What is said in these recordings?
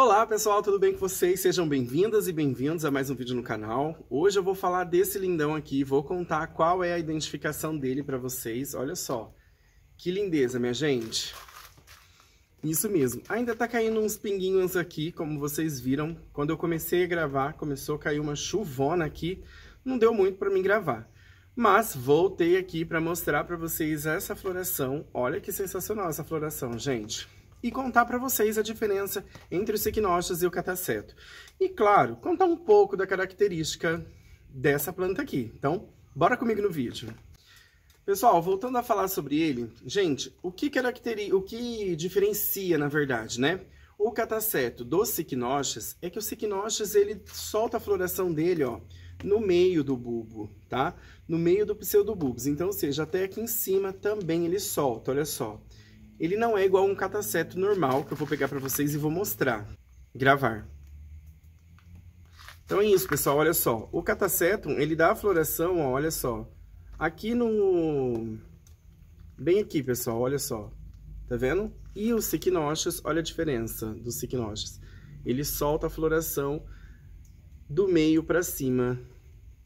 Olá pessoal, tudo bem com vocês? Sejam bem-vindas e bem-vindos a mais um vídeo no canal. Hoje eu vou falar desse lindão aqui, vou contar qual é a identificação dele para vocês. Olha só, que lindeza, minha gente. Isso mesmo, ainda tá caindo uns pinguinhos aqui, como vocês viram. Quando eu comecei a gravar, começou a cair uma chuvona aqui, não deu muito para mim gravar. Mas voltei aqui para mostrar para vocês essa floração. Olha que sensacional essa floração, gente e contar para vocês a diferença entre os equinócios e o cataceto. E claro, contar um pouco da característica dessa planta aqui. Então, bora comigo no vídeo. Pessoal, voltando a falar sobre ele, gente, o que caracteriza, o que diferencia, na verdade, né? O cataceto dos cicnoches é que o cicnoches ele solta a floração dele, ó, no meio do bulbo, tá? No meio do pseudobulbos. Então, ou seja, até aqui em cima também ele solta, olha só. Ele não é igual a um cataceto normal, que eu vou pegar para vocês e vou mostrar. Gravar. Então é isso, pessoal. Olha só. O catacetum, ele dá a floração, ó, olha só. Aqui no... Bem aqui, pessoal, olha só. Tá vendo? E os cicnoches, olha a diferença dos cicnoches. Ele solta a floração do meio para cima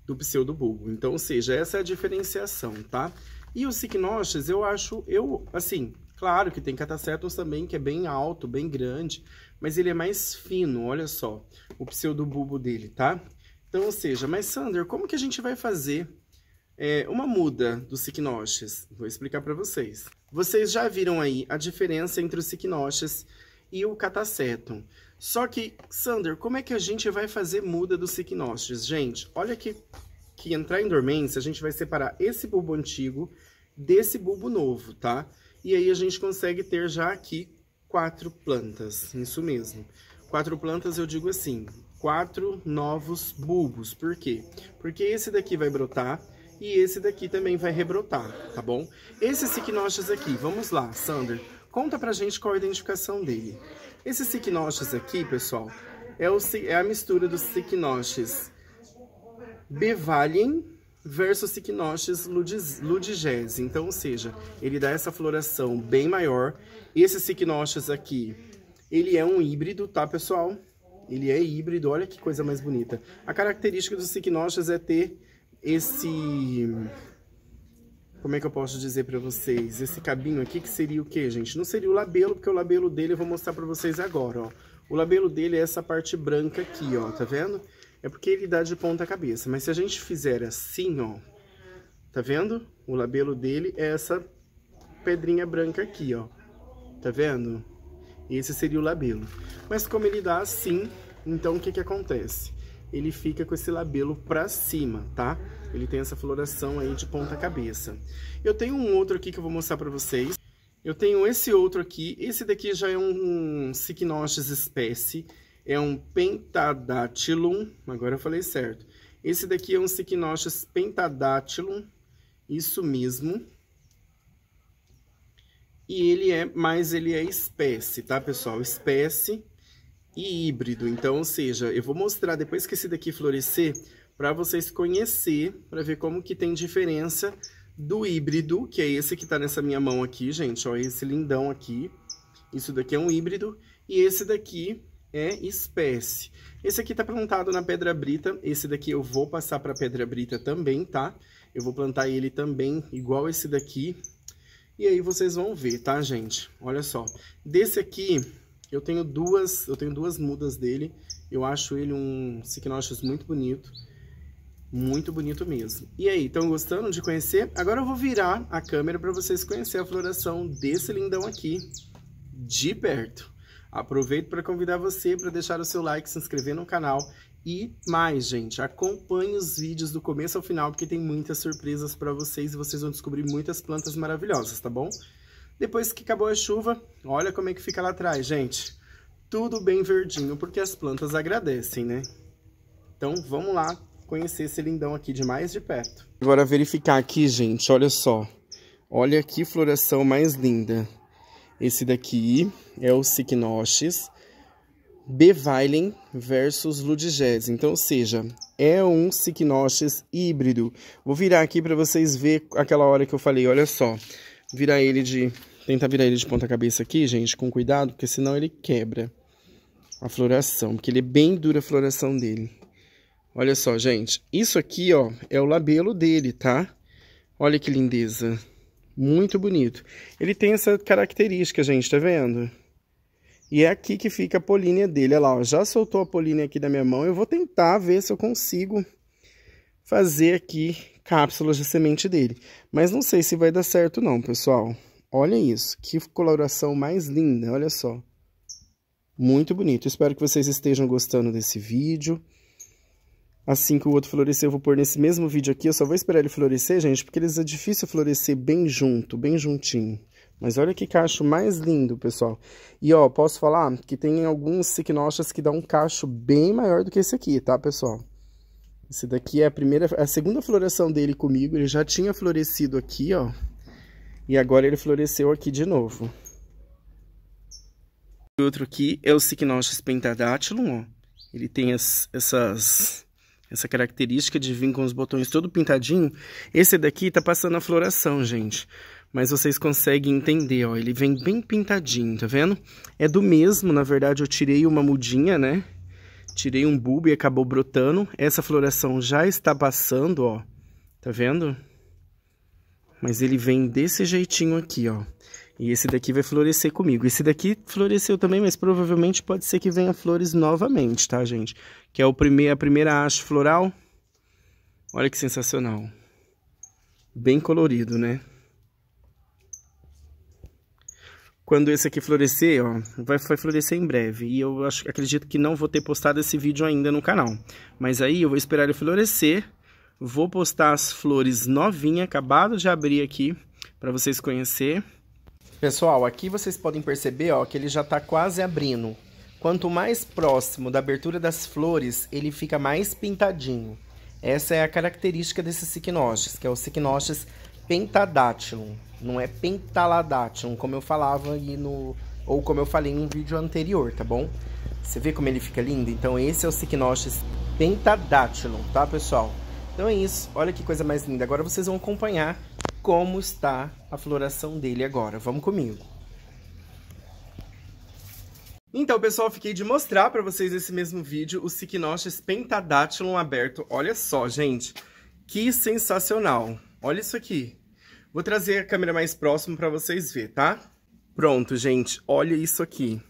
do pseudobulbo. Então, ou seja, essa é a diferenciação, tá? E os cicnoches, eu acho, eu, assim, Claro que tem catacetos também que é bem alto, bem grande, mas ele é mais fino, olha só, o pseudobulbo dele, tá? Então, ou seja, mas Sander, como que a gente vai fazer é, uma muda dos cicnoches? Vou explicar para vocês. Vocês já viram aí a diferença entre os cicnoches e o catacetum. Só que, Sander, como é que a gente vai fazer muda dos cicnostes? Gente, olha que, que entrar em dormência, a gente vai separar esse bulbo antigo desse bulbo novo, tá? E aí a gente consegue ter já aqui quatro plantas, isso mesmo. Quatro plantas eu digo assim, quatro novos bulbos. Por quê? Porque esse daqui vai brotar e esse daqui também vai rebrotar, tá bom? Esses cicnóstias aqui, vamos lá, Sander, conta pra gente qual a identificação dele. Esses cicnóstias aqui, pessoal, é, o, é a mistura dos cicnóstias bevalin versus Cycnoches ludigese. Então, ou seja, ele dá essa floração bem maior. Esse Cycnoches aqui, ele é um híbrido, tá, pessoal? Ele é híbrido, olha que coisa mais bonita. A característica do Cycnoches é ter esse... Como é que eu posso dizer para vocês? Esse cabinho aqui, que seria o quê, gente? Não seria o labelo, porque o labelo dele eu vou mostrar para vocês agora, ó. O labelo dele é essa parte branca aqui, ó, tá vendo? Tá vendo? é porque ele dá de ponta cabeça. Mas se a gente fizer assim, ó, tá vendo? O labelo dele é essa pedrinha branca aqui, ó. Tá vendo? Esse seria o labelo. Mas como ele dá assim, então o que que acontece? Ele fica com esse labelo pra cima, tá? Ele tem essa floração aí de ponta cabeça. Eu tenho um outro aqui que eu vou mostrar pra vocês. Eu tenho esse outro aqui. Esse daqui já é um, um espécie é um pentadátilum, agora eu falei certo. Esse daqui é um Cycnochus pentadátilum, isso mesmo. E ele é, mas ele é espécie, tá, pessoal? Espécie e híbrido. Então, ou seja, eu vou mostrar depois que esse daqui florescer para vocês conhecer, para ver como que tem diferença do híbrido, que é esse que está nessa minha mão aqui, gente, ó, esse lindão aqui. Isso daqui é um híbrido e esse daqui é espécie. Esse aqui tá plantado na pedra brita, esse daqui eu vou passar para pedra brita também, tá? Eu vou plantar ele também, igual esse daqui. E aí vocês vão ver, tá, gente? Olha só. Desse aqui, eu tenho duas, eu tenho duas mudas dele. Eu acho ele um Cicnochus muito bonito. Muito bonito mesmo. E aí, estão gostando de conhecer? Agora eu vou virar a câmera para vocês conhecer a floração desse lindão aqui de perto. Aproveito para convidar você para deixar o seu like, se inscrever no canal e mais, gente, acompanhe os vídeos do começo ao final, porque tem muitas surpresas para vocês e vocês vão descobrir muitas plantas maravilhosas, tá bom? Depois que acabou a chuva, olha como é que fica lá atrás, gente. Tudo bem verdinho, porque as plantas agradecem, né? Então, vamos lá conhecer esse lindão aqui de mais de perto. Agora verificar aqui, gente, olha só. Olha que floração mais linda. Esse daqui é o Signoches Beveilen versus ludigese. Então, ou seja, é um Signoches híbrido. Vou virar aqui para vocês ver aquela hora que eu falei, olha só. Virar ele de tentar virar ele de ponta cabeça aqui, gente, com cuidado, porque senão ele quebra a floração, porque ele é bem dura a floração dele. Olha só, gente, isso aqui, ó, é o labelo dele, tá? Olha que lindeza. Muito bonito. Ele tem essa característica, gente, tá vendo? E é aqui que fica a polínia dele. Olha lá, ó, já soltou a polínia aqui da minha mão. Eu vou tentar ver se eu consigo fazer aqui cápsulas de semente dele. Mas não sei se vai dar certo não, pessoal. Olha isso, que coloração mais linda, olha só. Muito bonito. Espero que vocês estejam gostando desse vídeo assim que o outro florescer, eu vou pôr nesse mesmo vídeo aqui. Eu só vou esperar ele florescer, gente, porque eles é difícil florescer bem junto, bem juntinho. Mas olha que cacho mais lindo, pessoal. E, ó, posso falar que tem alguns cicnochas que dão um cacho bem maior do que esse aqui, tá, pessoal? Esse daqui é a primeira, é a segunda floração dele comigo. Ele já tinha florescido aqui, ó. E agora ele floresceu aqui de novo. O outro aqui é o Cicnochus pentadátilum, ó. Ele tem as, essas essa característica de vir com os botões todo pintadinho. Esse daqui tá passando a floração, gente. Mas vocês conseguem entender, ó, ele vem bem pintadinho, tá vendo? É do mesmo, na verdade eu tirei uma mudinha, né? Tirei um bulbo e acabou brotando. Essa floração já está passando, ó. Tá vendo? Mas ele vem desse jeitinho aqui, ó. E esse daqui vai florescer comigo. Esse daqui floresceu também, mas provavelmente pode ser que venha flores novamente, tá, gente? Que é o primeir, a primeira haste floral. Olha que sensacional. Bem colorido, né? Quando esse aqui florescer, ó, vai, vai florescer em breve. E eu acho, acredito que não vou ter postado esse vídeo ainda no canal. Mas aí eu vou esperar ele florescer. Vou postar as flores novinhas, acabado de abrir aqui, para vocês conhecerem. Pessoal, aqui vocês podem perceber ó, que ele já está quase abrindo. Quanto mais próximo da abertura das flores, ele fica mais pintadinho. Essa é a característica desses cicnostes, que é o cicnostes pentadátilum. Não é pentaladátilum, como eu falava aí no... Ou como eu falei em um vídeo anterior, tá bom? Você vê como ele fica lindo? Então esse é o cicnostes pentadátilum, tá, pessoal? Então é isso. Olha que coisa mais linda. Agora vocês vão acompanhar como está a floração dele agora. Vamos comigo. Então, pessoal, fiquei de mostrar para vocês nesse mesmo vídeo o Cycnochus Pentadactylum aberto. Olha só, gente, que sensacional. Olha isso aqui. Vou trazer a câmera mais próxima para vocês ver, tá? Pronto, gente, olha isso aqui.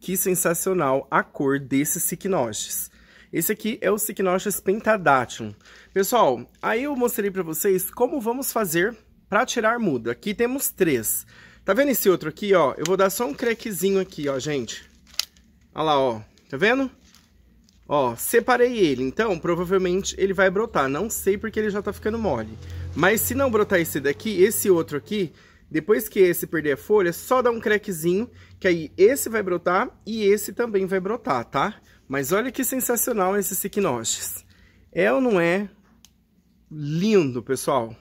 Que sensacional a cor desse Cycnochus. Esse aqui é o Cycnochus pentadatum. Pessoal, aí eu mostrei para vocês como vamos fazer para tirar muda. Aqui temos três. Tá vendo esse outro aqui, ó? Eu vou dar só um crequezinho aqui, ó, gente. Olha lá, ó. Tá vendo? Ó, separei ele, então provavelmente ele vai brotar. Não sei porque ele já tá ficando mole. Mas se não brotar esse daqui, esse outro aqui, depois que esse perder a folha, só dá um crequezinho, que aí esse vai brotar e esse também vai brotar, tá? Mas olha que sensacional esses equinoches. É ou não é lindo, pessoal?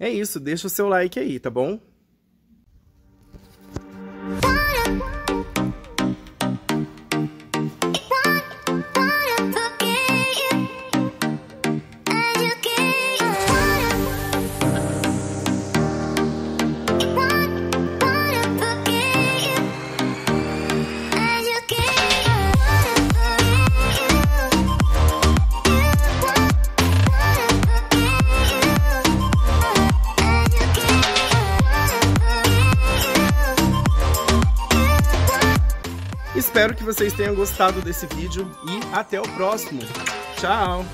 É isso, deixa o seu like aí, tá bom? espero que vocês tenham gostado desse vídeo e até o próximo. Tchau!